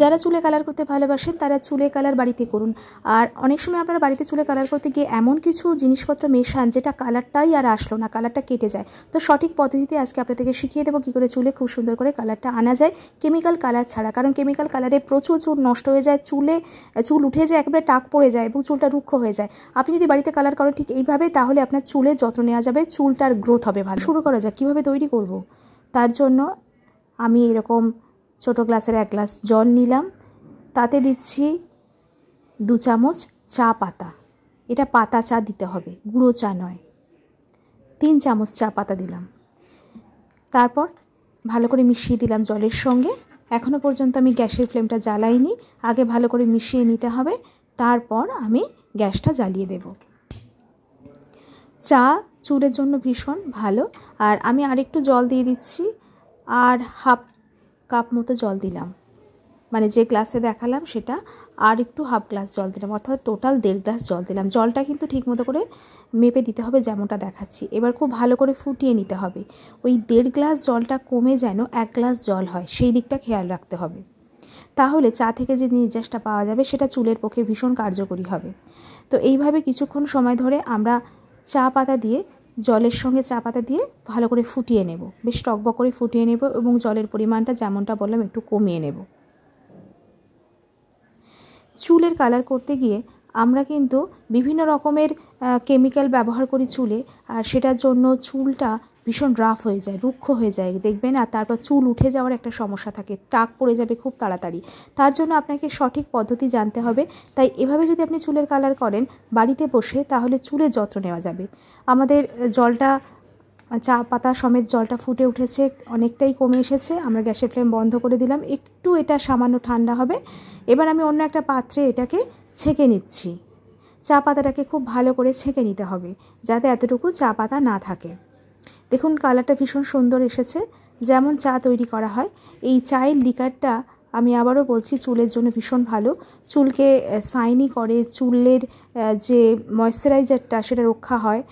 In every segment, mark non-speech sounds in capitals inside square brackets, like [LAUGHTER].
যারা চুলে কালার করতে ভালোবাসেন তারা চুলে কালার বাড়িতে করুন আর অনেক সময় আপনারা বাড়িতে চুলে কালার করতে গিয়ে এমন কিছু জিনিসপত্র মেশান যেটা কালারটাই আর আসলো না কালারটা কেটে যায় তো সঠিক পদ্ধতিতে আজকে আপনাদেরকে শিখিয়ে দেবো কী করে চুলে খুব সুন্দর করে কালারটা আনা যায় কেমিক্যাল কালার ছাড়া কারণ কেমিক্যাল কালারে প্রচুর চুল নষ্ট হয়ে যায় চুলে চুল উঠে যায় একেবারে টাক পড়ে যায় এবং চুলটা রুক্ষ হয়ে যায় আপনি যদি বাড়িতে কালার করেন ঠিক এইভাবে তাহলে আপনার চুলে যত্ন নেওয়া যাবে চুলটার গ্রোথ হবে ভালো শুরু করা যাক কীভাবে তৈরি করব তার জন্য আমি এরকম ছোট গ্লাসের এক গ্লাস জল নিলাম তাতে দিচ্ছি দু চামচ চা পাতা এটা পাতা চা দিতে হবে গুঁড়ো চা নয় তিন চামচ চা পাতা দিলাম তারপর ভালো করে মিশিয়ে দিলাম জলের সঙ্গে এখনও পর্যন্ত আমি গ্যাসের ফ্লেমটা জ্বালাইনি আগে ভালো করে মিশিয়ে নিতে হবে তারপর আমি গ্যাসটা জ্বালিয়ে দেব চা চুলের জন্য ভীষণ ভালো আর আমি আরেকটু জল দিয়ে দিচ্ছি আর হাফ কাপ মতো জল দিলাম মানে যে গ্লাসে দেখালাম সেটা আর একটু হাফ গ্লাস জল দিলাম অর্থাৎ টোটাল দেড় গ্লাস জল দিলাম জলটা কিন্তু ঠিকমতো করে মেপে দিতে হবে যেমনটা দেখাচ্ছি এবার খুব ভালো করে ফুটিয়ে নিতে হবে ওই দেড় গ্লাস জলটা কমে যেন এক গ্লাস জল হয় সেই দিকটা খেয়াল রাখতে হবে তাহলে চা থেকে যে নির্যাসটা পাওয়া যাবে সেটা চুলের পক্ষে ভীষণ কার্যকরী হবে তো এইভাবে কিছুক্ষণ সময় ধরে আমরা চা পাতা দিয়ে জলের সঙ্গে চা পাতা দিয়ে ভালো করে ফুটিয়ে নেব বেশ বক করে ফুটিয়ে নেব এবং জলের পরিমাণটা যেমনটা বললাম একটু কমিয়ে নেব চুলের কালার করতে গিয়ে আমরা কিন্তু বিভিন্ন রকমের কেমিক্যাল ব্যবহার করি চুলে আর সেটার জন্য চুলটা ভীষণ রাফ হয়ে যায় রুক্ষ হয়ে যায় দেখবেন আর তারপর চুল উঠে যাওয়ার একটা সমস্যা থাকে টাক পড়ে যাবে খুব তাড়াতাড়ি তার জন্য আপনাকে সঠিক পদ্ধতি জানতে হবে তাই এভাবে যদি আপনি চুলের কালার করেন বাড়িতে বসে তাহলে চুলের যত্ন নেওয়া যাবে আমাদের জলটা চা পাতা সমেত জলটা ফুটে উঠেছে অনেকটাই কমে এসেছে আমরা গ্যাসের ফ্লেম বন্ধ করে দিলাম একটু এটা সামান্য ঠান্ডা হবে এবার আমি অন্য একটা পাত্রে এটাকে ছেঁকে নিচ্ছি চা পাতাটাকে খুব ভালো করে ছেঁকে নিতে হবে যাতে এতটুকু চা পাতা না থাকে দেখুন কালারটা ভীষণ সুন্দর এসেছে যেমন চা তৈরি করা হয় এই চায়ের লিকারটা আমি আবারও বলছি চুলের জন্য ভীষণ ভালো চুলকে সাইনি করে চুলের যে ময়শ্চারাইজারটা সেটা রক্ষা হয়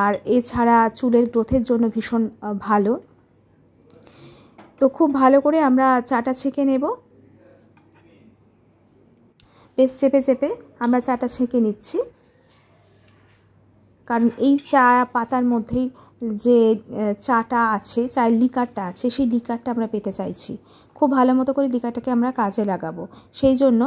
আর এছাড়া চুলের গ্রোথের জন্য ভীষণ ভালো তো খুব ভালো করে আমরা চাটা ছেঁকে নেব বেশ চেপে চেপে আমরা চাটা ছেঁকে নিচ্ছি কারণ এই চা পাতার মধ্যেই যে চাটা আছে চায়ের লিকারটা আছে সেই লিকারটা আমরা পেতে চাইছি খুব ভালো মতো করে লিকারটাকে আমরা কাজে লাগাবো সেই জন্য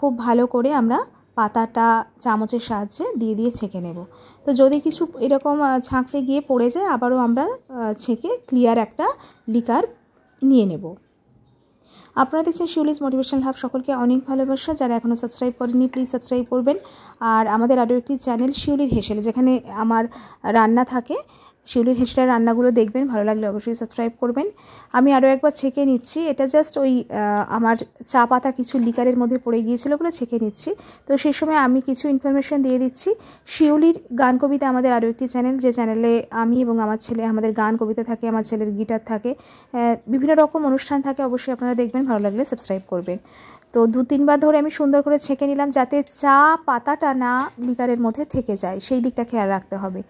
খুব ভালো করে আমরা পাতাটা চামচের সাহায্যে দিয়ে দিয়ে ছেঁকে নেব তো যদি কিছু এরকম ছাঁকতে গিয়ে পড়ে যায় আবারও আমরা ছেঁকে ক্লিয়ার একটা লিকার নিয়ে নেব আপনারা দেখছেন শিউলিস মোটিভেশনাল হাব সকলকে অনেক ভালোবাসা যারা এখনও সাবস্ক্রাইব করেনি প্লিজ সাবস্ক্রাইব করবেন আর আমাদের আরও একটি চ্যানেল শিউলির হেসেল যেখানে আমার রান্না থাকে শিউলির হিস্টার রান্নাগুলো দেখবেন ভালো লাগলে অবশ্যই সাবস্ক্রাইব করবেন আমি আরও একবার ছেঁকে নিচ্ছি এটা জাস্ট ওই আমার চা পাতা কিছু লিকারের মধ্যে পড়ে গিয়েছিলো বলে ছেঁকে নিচ্ছি তো সেই সময় আমি কিছু ইনফরমেশন দিয়ে দিচ্ছি শিউলির গান কবিতা আমাদের আরও একটি চ্যানেল যে চ্যানেলে আমি এবং আমার ছেলে আমাদের গান কবিতা থাকে আমার ছেলের গিটার থাকে বিভিন্ন রকম অনুষ্ঠান থাকে অবশ্যই আপনারা দেখবেন ভালো লাগলে সাবস্ক্রাইব করবেন তো দু তিনবার ধরে আমি সুন্দর করে ছেঁকে নিলাম যাতে চা পাতাটা না লিকারের মধ্যে থেকে যায় সেই দিকটা খেয়াল রাখতে হবে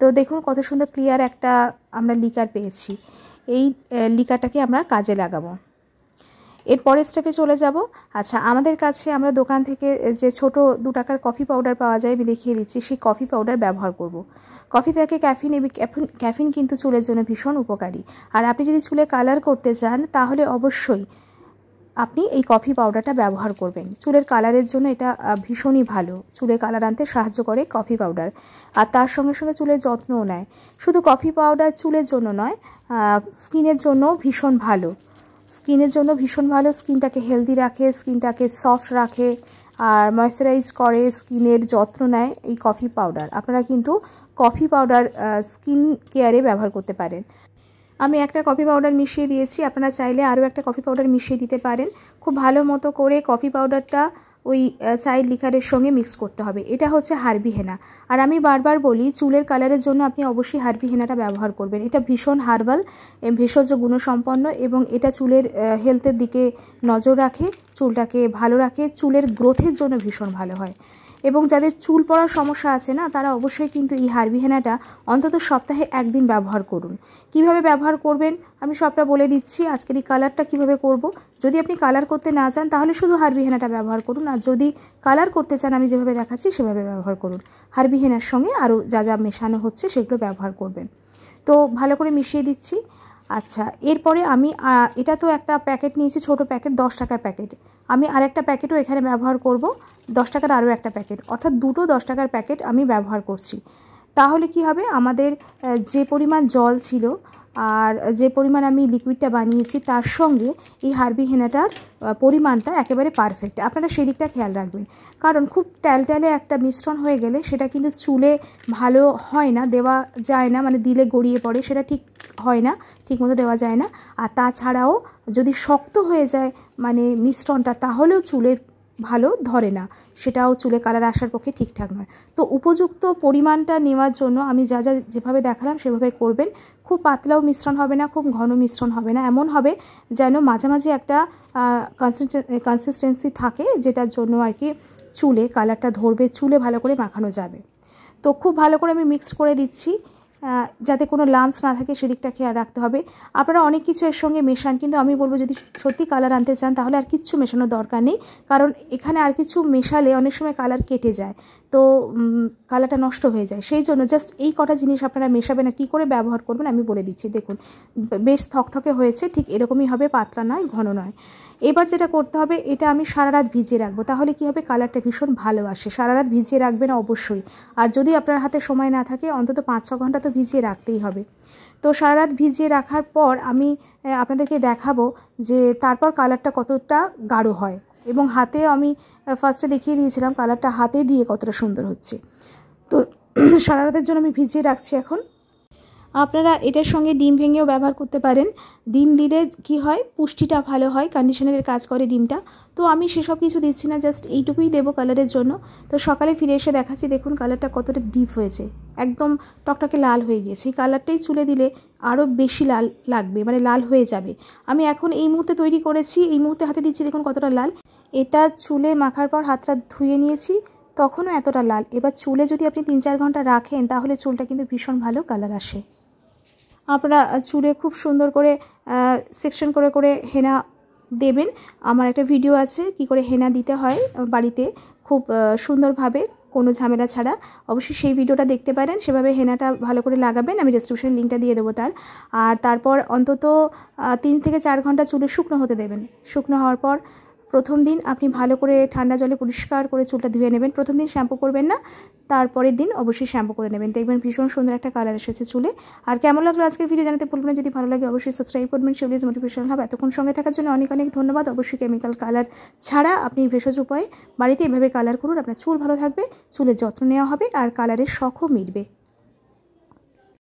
তো দেখুন কত সুন্দর ক্লিয়ার একটা আমরা লিকার পেয়েছি এই লিকারটাকে আমরা কাজে লাগাবো এর পরের স্টেপে চলে যাব আচ্ছা আমাদের কাছে আমরা দোকান থেকে যে ছোট দু টাকার কফি পাউডার পাওয়া যায় আমি দেখিয়ে দিচ্ছি সেই কফি পাউডার ব্যবহার করব। কফি থেকে ক্যাফিন ক্যাফিন ক্যাফিন কিন্তু চুলের জন্য ভীষণ উপকারী আর আপনি যদি চুলে কালার করতে চান তাহলে অবশ্যই আপনি এই কফি পাউডারটা ব্যবহার করবেন চুলের কালারের জন্য এটা ভীষণই ভালো চুলের কালার আনতে সাহায্য করে কফি পাউডার আর তার সঙ্গে সঙ্গে চুলের যত্নও নেয় শুধু কফি পাউডার চুলের জন্য নয় স্কিনের জন্য ভীষণ ভালো স্কিনের জন্য ভীষণ ভালো স্কিনটাকে হেলদি রাখে স্কিনটাকে সফট রাখে আর ময়েশ্চারাইজ করে স্কিনের যত্ন নেয় এই কফি পাউডার আপনারা কিন্তু কফি পাউডার স্কিন কেয়ারে ব্যবহার করতে পারেন আমি একটা কফি পাউডার মিশিয়ে দিয়েছি আপনারা চাইলে আরও একটা কফি পাউডার মিশিয়ে দিতে পারেন খুব ভালো মতো করে কফি পাউডারটা ওই চায়ের লিকারের সঙ্গে মিক্স করতে হবে এটা হচ্ছে হারবি হেনা আর আমি বারবার বলি চুলের কালারের জন্য আপনি অবশ্যই হারবি হেনাটা ব্যবহার করবেন এটা ভীষণ হার্বাল ভেষজ গুণসম্পন্ন এবং এটা চুলের হেলথের দিকে নজর রাখে চুলটাকে ভালো রাখে চুলের গ্রোথের জন্য ভীষণ ভালো হয় এবং যাদের চুল পড়ার সমস্যা আছে না তারা অবশ্যই কিন্তু এই হারবিহেনাটা অন্তত সপ্তাহে একদিন ব্যবহার করুন কিভাবে ব্যবহার করবেন আমি সবটা বলে দিচ্ছি আজকের এই কালারটা কিভাবে করব যদি আপনি কালার করতে না চান তাহলে শুধু হারবিহেনাটা ব্যবহার করুন আর যদি কালার করতে চান আমি যেভাবে দেখাচ্ছি সেভাবে ব্যবহার করুন হারবিহেনার সঙ্গে আরও যা যা মেশানো হচ্ছে সেগুলো ব্যবহার করবেন তো ভালো করে মিশিয়ে দিচ্ছি আচ্ছা এরপরে আমি এটা তো একটা প্যাকেট নিয়েছি ছোট প্যাকেট দশ টাকার প্যাকেট আমি আরেকটা প্যাকেটও এখানে ব্যবহার করব দশ টাকার আরও একটা প্যাকেট অর্থাৎ দুটো দশ টাকার প্যাকেট আমি ব্যবহার করছি তাহলে কি হবে আমাদের যে পরিমাণ জল ছিল আর যে পরিমাণ আমি লিকুইডটা বানিয়েছি তার সঙ্গে এই হার্বি হেনাটার পরিমাণটা একেবারে পারফেক্ট আপনারা সেই দিকটা খেয়াল রাখবেন কারণ খুব ট্যালট্যালে একটা মিশ্রণ হয়ে গেলে সেটা কিন্তু চুলে ভালো হয় না দেওয়া যায় না মানে দিলে গড়িয়ে পড়ে সেটা ঠিক হয় না ঠিকমতো দেওয়া যায় না আর তাছাড়াও যদি শক্ত হয়ে যায় মানে মিশ্রণটা তাহলেও চুলের ভালো ধরে না সেটাও চুলে কালার আসার পক্ষে ঠিকঠাক নয় তো উপযুক্ত পরিমাণটা নেওয়ার জন্য আমি যা যা যেভাবে দেখালাম সেভাবে করবেন খুব পাতলাও মিশ্রণ হবে না খুব ঘন মিশ্রণ হবে না এমন হবে যেন মাঝামাঝি একটা কনসিস্টেন্সি থাকে যেটার জন্য আর কি চুলে কালারটা ধরবে চুলে ভালো করে মাখানো যাবে তো খুব ভালো করে আমি মিক্স করে দিচ্ছি যাতে কোনো লামস না থাকে সেদিকটা খেয়াল রাখতে হবে আপনারা অনেক কিছু এর সঙ্গে মেশান কিন্তু আমি বলবো যদি সত্যি কালার আনতে চান তাহলে আর কিচ্ছু মেশানোর দরকার নেই কারণ এখানে আর কিছু মেশালে অনেক সময় কালার কেটে যায় তো কালারটা নষ্ট হয়ে যায় সেই জন্য জাস্ট এই কটা জিনিস আপনারা মেশাবেন আর কী করে ব্যবহার করবেন আমি বলে দিচ্ছি দেখুন বেশ থকথকে হয়েছে ঠিক এরকমই হবে পাতলা নয় ঘন নয় এবার যেটা করতে হবে এটা আমি সারা রাত ভিজিয়ে রাখবো তাহলে কি হবে কালারটা ভীষণ ভালো আসে সারা রাত ভিজিয়ে রাখবেন অবশ্যই আর যদি আপনার হাতে সময় না থাকে অন্তত পাঁচ ছ ঘন্টা তো ভিজিয়ে রাখতেই হবে তো সারা রাত ভিজিয়ে রাখার পর আমি আপনাদেরকে দেখাবো যে তারপর কালারটা কতটা গাঢ় হয় এবং হাতে আমি ফার্স্টে দেখিয়ে দিয়েছিলাম কালারটা হাতে দিয়ে কতটা সুন্দর হচ্ছে তো [CLEARS THROAT] সারা রাতের জন্য আমি ভিজিয়ে রাখছি এখন আপনারা এটার সঙ্গে ডিম ভেঙেও ব্যবহার করতে পারেন ডিম দিলে কি হয় পুষ্টিটা ভালো হয় কন্ডিশনারের কাজ করে ডিমটা তো আমি সেসব কিছু দিচ্ছি না জাস্ট এইটুকুই দেবো কালারের জন্য তো সকালে ফিরে এসে দেখাচ্ছি দেখুন কালারটা কতটা ডিপ হয়েছে একদম টকটকে লাল হয়ে গিয়েছে এই কালারটাই চুলে দিলে আরও বেশি লাল লাগবে মানে লাল হয়ে যাবে আমি এখন এই মুহূর্তে তৈরি করেছি এই মুহূর্তে হাতে দিচ্ছি দেখুন কতটা লাল এটা চুলে মাখার পর হাতটা ধুয়ে নিয়েছি তখনও এতটা লাল এবার চুলে যদি আপনি তিন চার ঘন্টা রাখেন তাহলে চুলটা কিন্তু ভীষণ ভালো কালার আসে আপনারা চুলে খুব সুন্দর করে সেকশন করে করে হেনা দেবেন আমার একটা ভিডিও আছে কি করে হেনা দিতে হয় বাড়িতে খুব সুন্দরভাবে কোনো ঝামেলা ছাড়া অবশ্যই সেই ভিডিওটা দেখতে পারেন সেভাবে হেনাটা ভালো করে লাগাবেন আমি ডিসক্রিপশানে লিঙ্কটা দিয়ে দেবো তার আর তারপর অন্তত তিন থেকে চার ঘন্টা চুলে শুকনো হতে দেবেন শুকনো হওয়ার পর প্রথম দিন আপনি ভালো করে ঠান্ডা জলে পরিষ্কার করে চুলটা ধুয়ে নেবেন প্রথম দিন শ্যাম্পু করবেন না তারপরের দিন অবশ্যই শ্যাম্পু করে নেবেন দেখবেন ভীষণ সুন্দর একটা কালার এসেছে চুলে আর কেমন লাগলো আজকের ভিডিও জানাতে বলবেন যদি ভালো লাগে অবশ্যই সাবস্ক্রাইব করবেন শিবলিজ মোটিভেশনাল হবে এতক্ষণ সঙ্গে থাকার জন্য অনেক অনেক ধন্যবাদ অবশ্যই কেমিক্যাল কালার ছাড়া আপনি ভেষজ উপায়ে বাড়িতে এভাবে কালার করুন আপনার চুল ভালো থাকবে চুলের যত্ন নেওয়া হবে আর কালারের শখও মিটবে